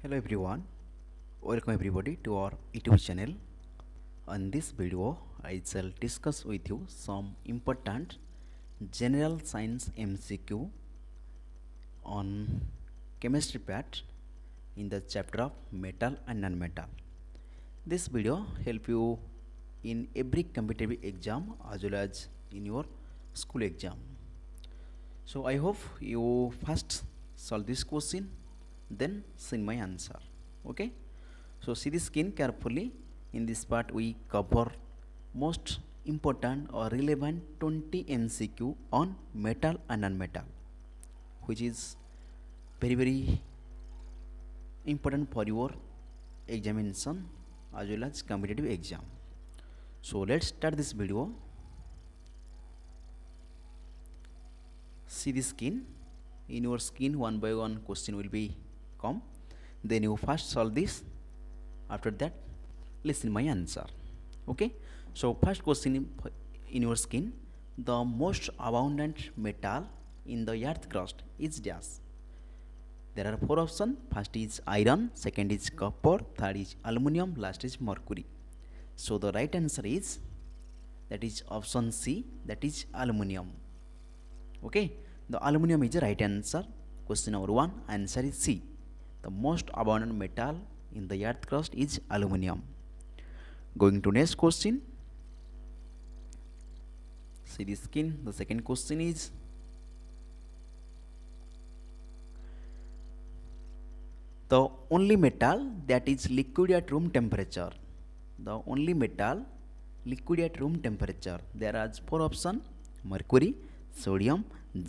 hello everyone welcome everybody to our youtube channel on this video i shall discuss with you some important general science mcq on chemistry part in the chapter of metal and non-metal this video help you in every competitive exam as well as in your school exam so i hope you first solve this question then see my answer okay so see the skin carefully in this part we cover most important or relevant 20 MCQ on metal and non-metal which is very very important for your examination as well as competitive exam so let's start this video see the skin in your skin one by one question will be come then you first solve this after that listen my answer okay so first question in your skin the most abundant metal in the earth crust is dash there are four options first is iron second is copper third is aluminum last is mercury so the right answer is that is option c that is aluminum okay the aluminum is the right answer question number 1 answer is c The most abundant metal in the earth crust is aluminium. Going to next question. See this skin. The second question is the only metal that is liquid at room temperature the only metal liquid at room temperature there are four option mercury sodium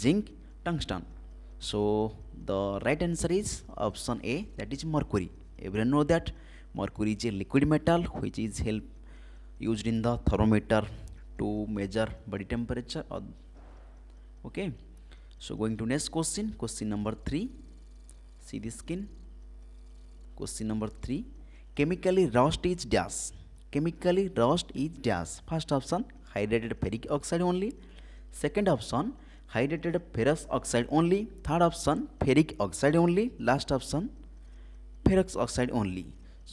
zinc tungsten So the right answer is option A that is mercury. Everyone know that mercury is a liquid metal which is help used in the thermometer to measure body temperature. Okay. So going to next question, question number 3. See the skin. Question number 3. Chemically rust is dash. Chemically rust is dash. First option hydrated ferric oxide only. Second option hydrated ferrous oxide only third option ferric oxide only last option ferrous oxide only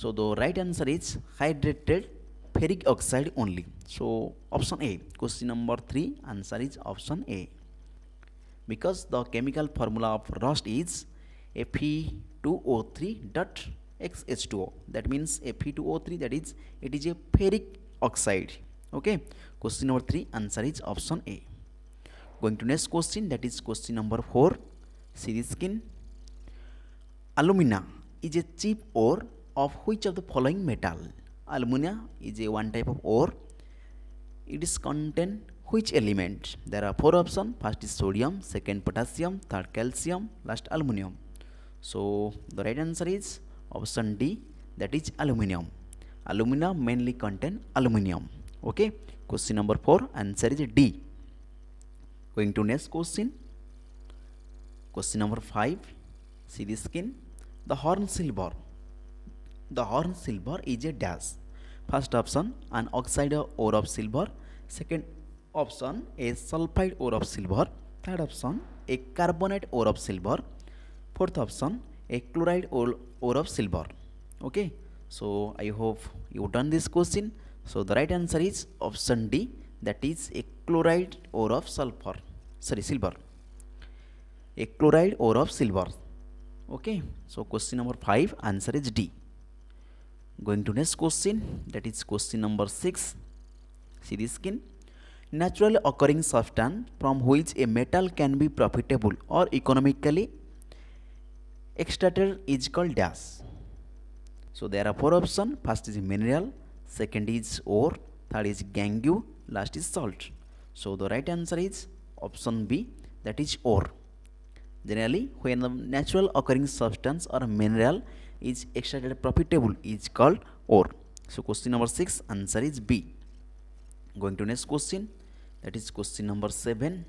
so the right answer is hydrated ferric oxide only so option a question number 3 answer is option a because the chemical formula of rust is fe2o3 dot xh2o that means fe2o3 that is it is a ferric oxide okay question number 3 answer is option a going to next question that is question number 4 Series skin alumina is a cheap ore of which of the following metal alumina is a one type of ore it is contain which element there are four options first is sodium second potassium third calcium last aluminum so the right answer is option d that is aluminum alumina mainly contain aluminum okay question number 4 answer is d going to next question question number 5 see this skin the horn silver the horn silver is a dash first option an oxide ore of silver second option a sulfide ore of silver third option a carbonate ore of silver fourth option a chloride ore of silver okay so i hope you done this question so the right answer is option d that is a chloride ore of sulphur sorry silver a chloride ore of silver okay so question number five answer is D going to next question that is question number six C the skin natural occurring substance from which a metal can be profitable or economically extracted is called dash so there are four option first is mineral second is ore third is gangue last is salt So the right answer is option B that is ore. Generally when a natural occurring substance or mineral is extracted profitable is called ore. So question number 6 answer is B. Going to next question that is question number 7.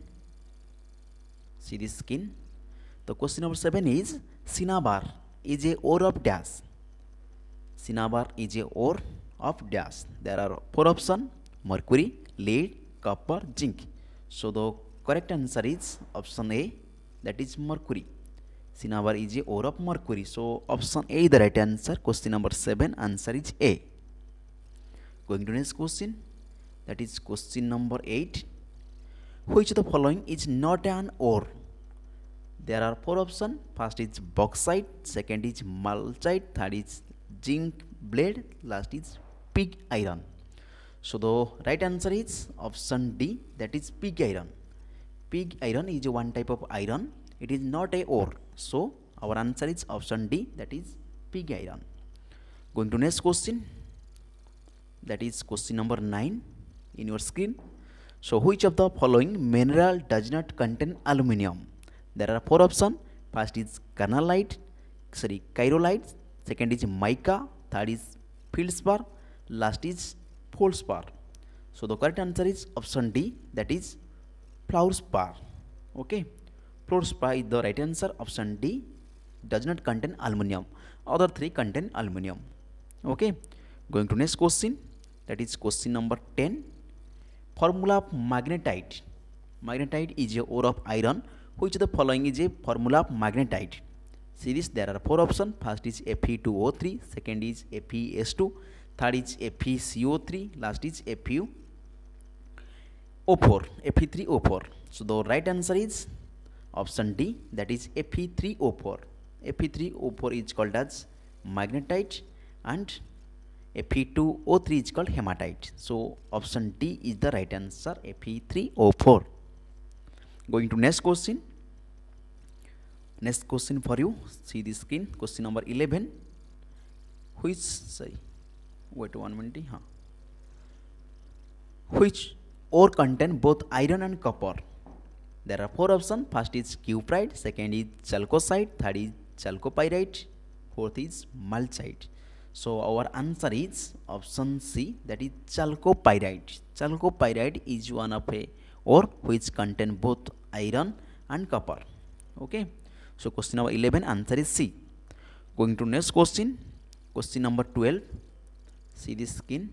See this skin. The question number 7 is cinnabar is a ore of dash. Cinnabar is a ore of dash. There are four options mercury, lead, copper, zinc. So the correct answer is option A that is mercury. Cinnabar is a ore of mercury. So option A is the right answer. Question number 7 answer is A. Going to next question that is question number 8. Which of the following is not an ore? There are four options. First is bauxite, second is malachite, third is zinc blade, last is pig iron. So the right answer is option D that is pig iron. Pig iron is one type of iron. It is not a ore. So our answer is option D that is pig iron. Going to next question that is question number 9 in your screen. So which of the following mineral does not contain aluminium? There are four options. First is carnalite, sorry, chirolite, second is mica, third is feldspar, last is Poles bar. So the correct answer is option D that is Flowers bar. Okay. Flowers bar is the right answer. Option D does not contain aluminium. Other three contain aluminium. Okay. Going to next question that is question number 10. Formula of magnetite. Magnetite is a ore of iron which the following is a formula of magnetite. See this there are four options. First is Fe2O3, second is FeS2, third is FeCO3 last is FeO4 Fe3O4 so the right answer is option D that is Fe3O4 Fe3O4 is called as magnetite and Fe2O3 is called hematite so option D is the right answer Fe3O4 going to next question next question for you see the screen question number 11 which sorry wait one minute huh. which ore contain both iron and copper there are four options first is cuprite second is chalcocite third is chalcopyrite fourth is malachite so our answer is option c that is chalcopyrite chalcopyrite is one of a ore which contain both iron and copper okay so question number 11 answer is c going to next question question number 12 see this skin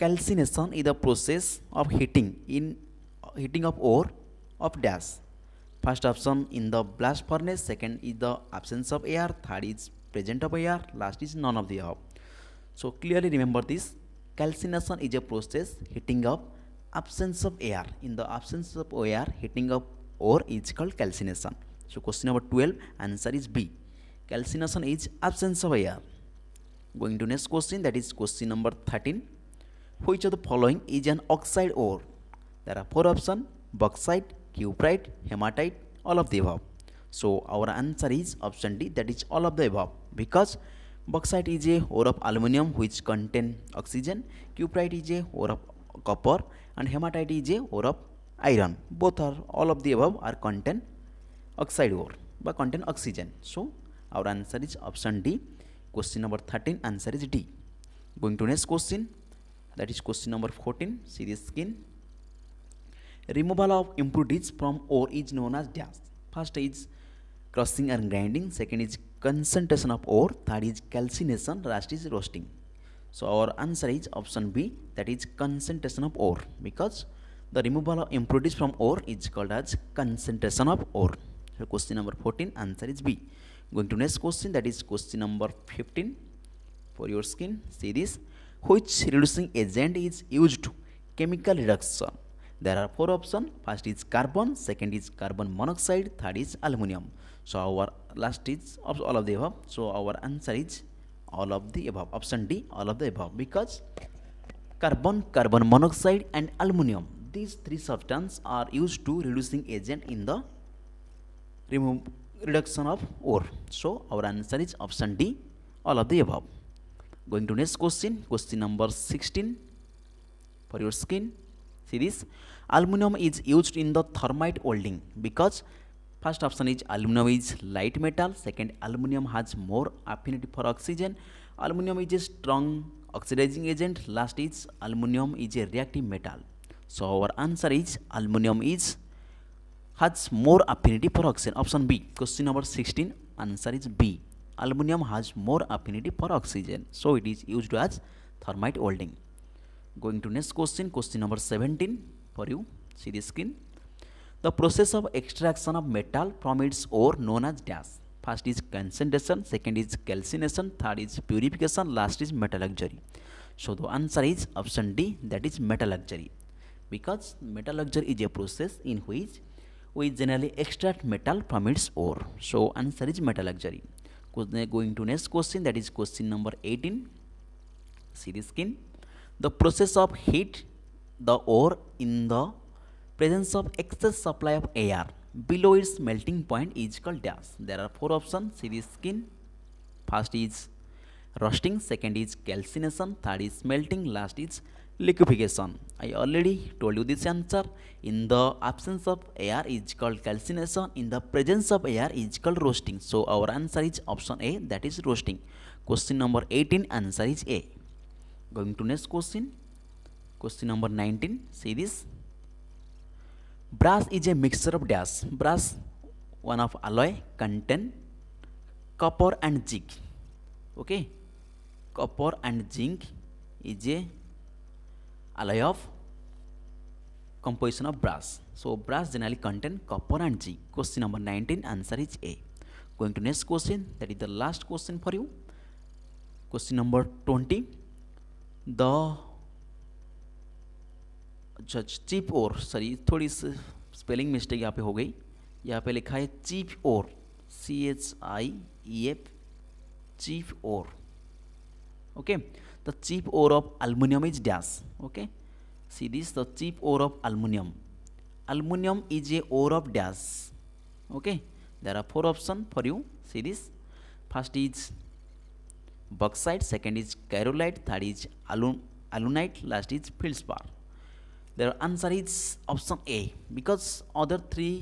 calcination is the process of heating in heating of ore of dash first option in the blast furnace second is the absence of air third is present of air last is none of the above so clearly remember this calcination is a process heating of absence of air in the absence of air heating of ore is called calcination so question number 12 answer is b calcination is absence of air going to next question that is question number 13 which of the following is an oxide ore there are four options bauxite cuprite hematite all of the above so our answer is option d that is all of the above because bauxite is a ore of aluminum which contain oxygen cuprite is a ore of copper and hematite is a ore of iron both are all of the above are contain oxide ore but contain oxygen so our answer is option d Question number 13, answer is D. Going to next question, that is question number 14, see the skin. Removal of impurities from ore is known as dash. First is crushing and grinding, second is concentration of ore, third is calcination, last is roasting. So our answer is option B, that is concentration of ore, because the removal of impurities from ore is called as concentration of ore. So question number 14, answer is B. Going to next question that is question number 15 for your skin. See this. Which reducing agent is used to chemical reduction? There are four options. First is carbon, second is carbon monoxide, third is aluminium. So our last is all of the above. So our answer is all of the above. Option D, all of the above. Because carbon, carbon monoxide and aluminium, these three substances are used to reducing agent in the remove reduction of ore. So our answer is option D, all of the above. Going to next question, question number 16 for your skin. See this, aluminum is used in the thermite welding because first option is aluminum is light metal, second aluminum has more affinity for oxygen, aluminum is a strong oxidizing agent, last is aluminum is a reactive metal. So our answer is aluminum is has more affinity for oxygen option b question number 16 answer is b aluminum has more affinity for oxygen so it is used as thermite welding going to next question question number 17 for you see the screen the process of extraction of metal from its ore known as dash first is concentration second is calcination third is purification last is metallurgy so the answer is option d that is metallurgy because metallurgy is a process in which we generally extract metal from its ore. So answer is metallurgy. Going to next question that is question number 18 series skin. The process of heat the ore in the presence of excess supply of air below its melting point is called dash. There are four options series skin. First is rusting, second is calcination, third is melting, last is liquefaction. I already told you this answer. In the absence of air is called calcination. In the presence of air is called roasting. So our answer is option A that is roasting. Question number 18 answer is A. Going to next question. Question number 19. See this. Brass is a mixture of dash. Brass one of alloy contain copper and zinc. Okay. Copper and zinc is a alloy of composition of brass. So brass generally contain copper and zinc. Question number 19 answer is A. Going to next question that is the last question for you. Question number 20. The जज chief ore sorry थोड़ी सी spelling mistake यहाँ पे हो गई यहाँ पे लिखा है chief ore C H I E F chief ore okay okay? the cheap ore of aluminum is dash okay see this the cheap ore of aluminum aluminum is a ore of dash okay there are four options for you see this first is bauxite second is carolite third is alun alunite last is feldspar their answer is option a because other three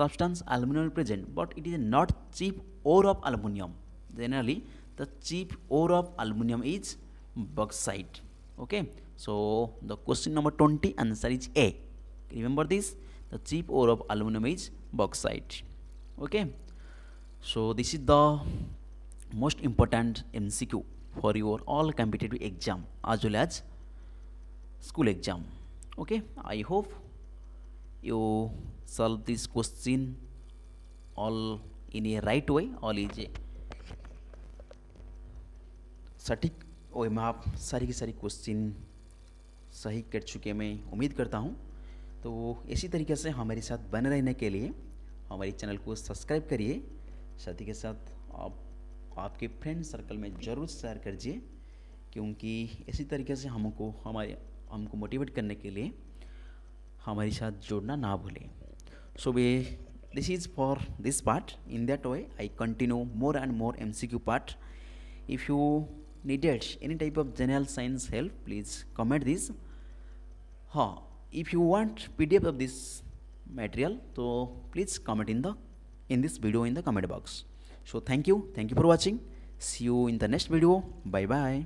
substance aluminum present but it is not cheap ore of aluminum generally the cheap ore of aluminum is bauxite okay so the question number 20 answer is a remember this the cheap ore of aluminum is bauxite okay so this is the most important mcq for your all competitive exam as well as school exam okay i hope you solve this question all in a right way all is a सटीक ओए मैं आप सारी की सारी question सही कर चुके मैं उम्मीद करता हूँ तो इसी तरीके से हमारे साथ बने रहने के लिए हमारे चैनल को सब्सक्राइब करिए साथ ही के साथ आप आपके फ्रेंड सर्कल में ज़रूर शेयर करिए क्योंकि इसी तरीके से हमको हमारे हमको मोटिवेट करने के लिए हमारे साथ जुड़ना ना भूलें so way for this part in that in I continue more and more M C Q part if you needed any type of general science help please comment this huh. if you want pdf of this material so please comment in the in this video in the comment box so thank you thank you for watching see you in the next video bye bye